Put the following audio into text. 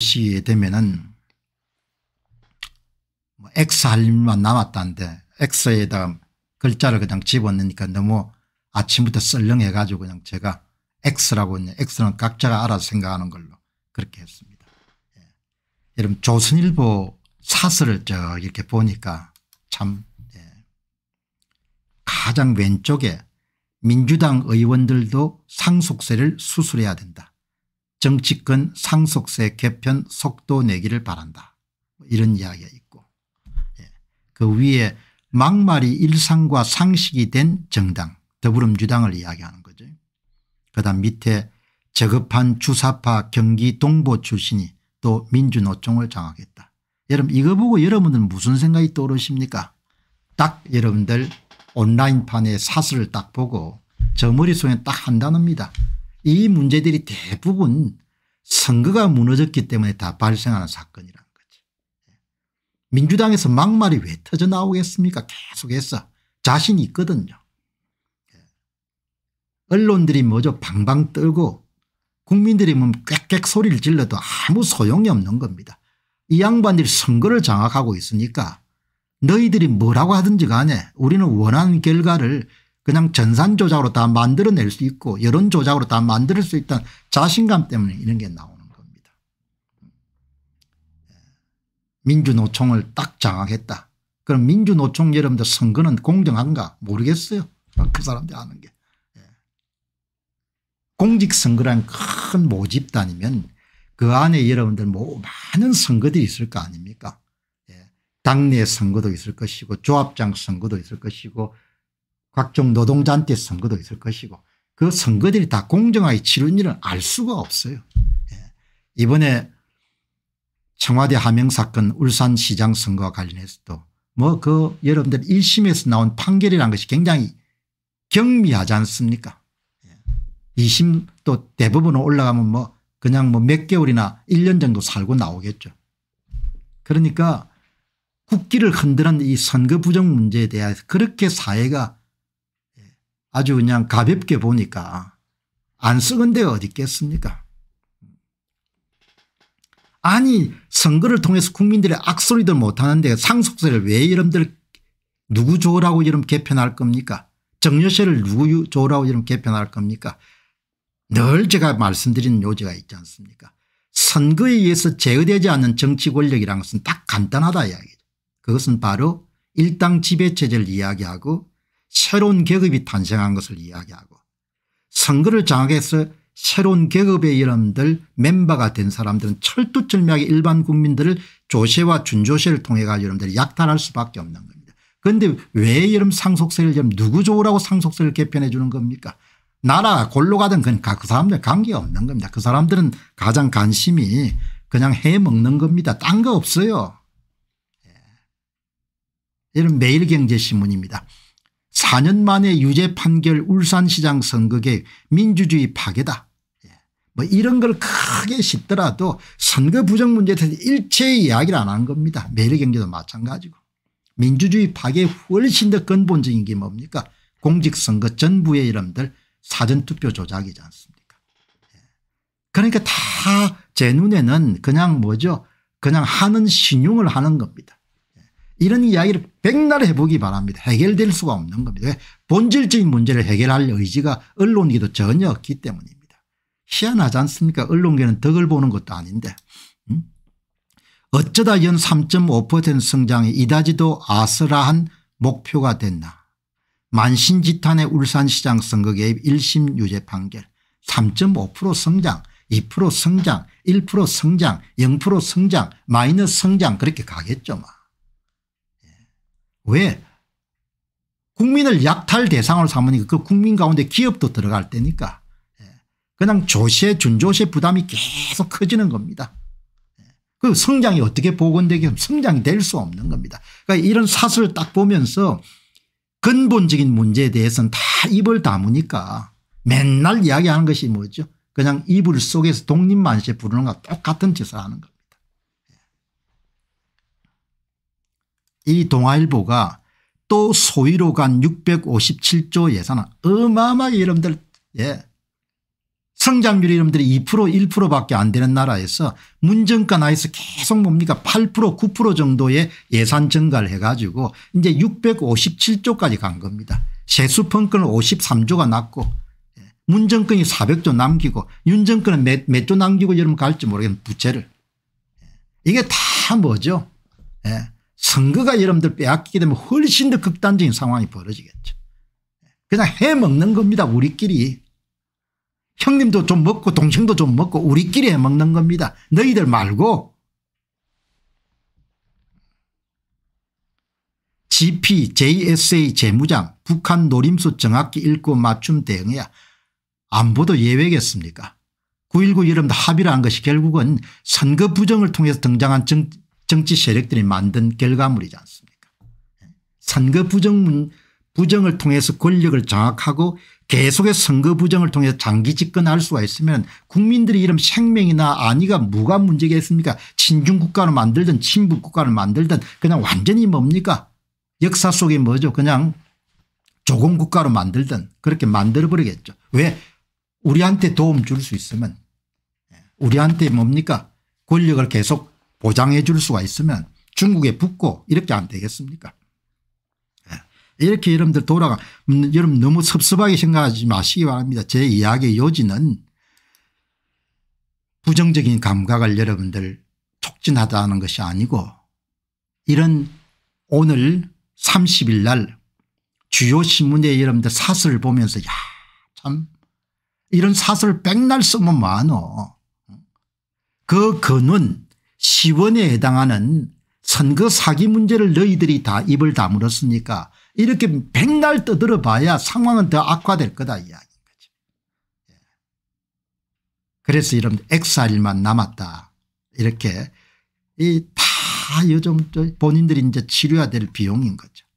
시에 되면은 뭐 X 할 일만 남았다는데 x 에다 글자를 그냥 집어넣으니까 너무 아침부터 썰렁해 가지고 그냥 제가 X라고 했는데 X는 각자가 알아서 생각하는 걸로 그렇게 했습니다. 예. 여러분 조선일보 사설을 저 이렇게 보니까 참 예. 가장 왼쪽에 민주당 의원들도 상속세를 수술해야 된다. 정치권 상속세 개편 속도 내기를 바란다. 이런 이야기가 있고 예, 그 위에 막말이 일상과 상식이 된 정당 더불어민주당을 이야기하는 거죠. 그 다음 밑에 저급한 주사파 경기 동보 출신이 또 민주노총을 장악했다. 여러분 이거 보고 여러분들 무슨 생각이 떠오르십니까 딱 여러분들 온라인판에사슬을딱 보고 저 머릿속에 딱 한 단어입니다. 이 문제들이 대부분 선거가 무너졌기 때문에 다 발생하는 사건이란 거지. 민주당에서 막말이 왜 터져 나오겠습니까 계속해서 자신이 있거든요. 언론들이 뭐죠 방방 떨고 국민들이 뭐 꽥꽥 소리를 질러도 아무 소용이 없는 겁니다. 이 양반들이 선거를 장악하고 있으니까 너희들이 뭐라고 하든지 간에 우리는 원하는 결과를 그냥 전산 조작으로 다 만들어낼 수 있고 여론 조작으로 다 만들 수 있다는 자신감 때문에 이런 게 나오는 겁니다. 예. 민주노총을 딱 장악했다. 그럼 민주노총 여러분들 선거는 공정한가 모르겠어요. 그 사람들 아는 게. 예. 공직선거란 큰 모집단이면 그 안에 여러분들 뭐 많은 선거들이 있을 거 아닙니까 예. 당내 선거도 있을 것이고 조합장 선거도 있을 것이고 각종 노동자한테 선거도 있을 것이고 그 선거들이 다 공정하게 치른 일은 알 수가 없어요. 예. 이번에 청와대 하명 사건 울산시장 선거와 관련해서도 뭐 그 여러분들 1심에서 나온 판결이라는 것이 굉장히 경미하지 않습니까 2심 예. 또 대부분 올라가면 뭐 그냥 뭐 몇 개월이나 1년 정도 살고 나오겠죠. 그러니까 국기를 흔드는 이 선거 부정 문제에 대해서 그렇게 사회가 아주 그냥 가볍게 보니까 안 쓰는 데가 어디 있겠습니까 아니 선거를 통해서 국민들의 악소리들 못하는데 상속세를 왜여러들 누구 좋으라고 이름 개편할 겁니까 정여세를 누구 좋으라고 이름 개편할 겁니까 늘 제가 말씀드리는 요지가 있지 않습니까 선거에 의해서 제어되지 않는 정치 권력이라는 것은 딱 간단하다 이야기죠. 그것은 바로 일당 지배체제를 이야기하고 새로운 계급이 탄생한 것을 이야기하고 선거를 장악해서 새로운 계급의 여러분들 멤버가 된 사람들은 철두철미하게 일반 국민들을 조세와 준조세를 통해가 여러분들이 약탈할 수밖에 없는 겁니다. 그런데 왜 여러분 상속세를 여 누구 좋으라고 상속세를 개편해 주는 겁니까 나라 골로 가든 그러니까 그 사람들 관계없는 겁니다. 그 사람들은 가장 관심이 그냥 해먹는 겁니다. 딴 거 없어요. 예. 이런 매일경제신문입니다. 4년 만에 유죄 판결 울산시장 선거계 민주주의 파괴다. 예. 뭐 이런 걸 크게 싣더라도 선거 부정 문제에 대해서 일체의 이야기를 안 한 겁니다. 매일경제도 마찬가지고. 민주주의 파괴 훨씬 더 근본적인 게 뭡니까 공직선거 전부의 이름들 사전투표 조작이지 않습니까 예. 그러니까 다 제 눈에는 그냥 뭐죠 그냥 하는 신용을 하는 겁니다. 이런 이야기를 백날 해보기 바랍니다. 해결될 수가 없는 겁니다. 본질적인 문제를 해결할 의지가 언론계도 전혀 없기 때문입니다. 희한하지 않습니까 언론계는 덕을 보는 것도 아닌데 음? 어쩌다 연 3.5% 성장이 이다지도 아슬아한 목표가 됐나 만신지탄의 울산시장 선거 개입 1심 유죄 판결 3.5% 성장 2% 성장 1% 성장 0% 성장 마이너스 성장 그렇게 가겠죠 막. 뭐. 왜 국민을 약탈 대상으로 삼으니까 그 국민 가운데 기업도 들어갈 때니까 예. 그냥 조세 준조세 부담이 계속 커지는 겁니다. 예. 그 성장이 어떻게 복원되게 성장이 될 수 없는 겁니다. 그러니까 이런 사설을 딱 보면서 근본적인 문제에 대해서는 다 입을 다무니까 맨날 이야기하는 것이 뭐죠 그냥 이불 속에서 독립만세 부르는 것 똑같은 짓을 하는 겁니다. 이 동아일보가 또 소위로 간 657조 예산은 어마어마하게 여러분들 예. 성장률이 여러분들이 2% 1%밖에 안 되는 나라에서 문정가 나에서 계속 뭡니까 8% 9% 정도의 예산 증가를 해가지고 이제 657조까지 간 겁니다. 세수펑크는 53조가 났고 예. 문정권이 400조 남기고 윤정권은 몇, 몇 조 남기고 여러분 갈지 모르겠는 부채를 예. 이게 다 뭐죠 예. 선거가 여러분들 빼앗기게 되면 훨씬 더 극단적인 상황이 벌어지겠죠. 그냥 해먹는 겁니다 우리끼리. 형님도 좀 먹고 동생도 좀 먹고 우리끼리 해먹는 겁니다. 너희들 말고 GP JSA 재무장 북한 노림수 정확히 읽고 맞춤 대응해야 안보도 예외겠습니까 9.19 여러분들 합의를 한 것이 결국은 선거 부정을 통해서 등장한 정, 정치 세력들이 만든 결과물이지 않습니까 선거 부정 부정을 통해서 권력을 장악하고 계속해서 선거 부정을 통해서 장기 집권할 수가 있으면 국민들이 이런 생명이나 안위가 무관 문제겠습니까 친중 국가를 만들든 친북 국가를 만들든 그냥 완전히 뭡니까 역사 속에 뭐죠 그냥 조공 국가로 만들든 그렇게 만들어버리겠죠 왜 우리한테 도움 줄 수 있으면 우리한테 뭡니까 권력을 계속 보장해 줄 수가 있으면 중국에 붙고 이렇게 안 되겠습니까 예. 이렇게 여러분들 돌아가 음, 여러분 너무 섭섭하게 생각하지 마시기 바랍니다. 제 이야기의 요지는 부정적인 감각을 여러분들 촉진하다는 것이 아니고 이런 오늘 30일 날 주요 신문에 여러분들 사설을 보면서 야참 이런 사설 백날 쓰면 많어. 그 근원 시원에 해당하는 선거 사기 문제를 너희들이 다 입을 다물었으니까 이렇게 백날 떠들어 봐야 상황은 더 악화될 거다 이야기인 거죠. 예. 그래서 이런 엑사일만 남았다 이렇게 이다 요즘 본인들이 이제 치료해야 될 비용인 거죠.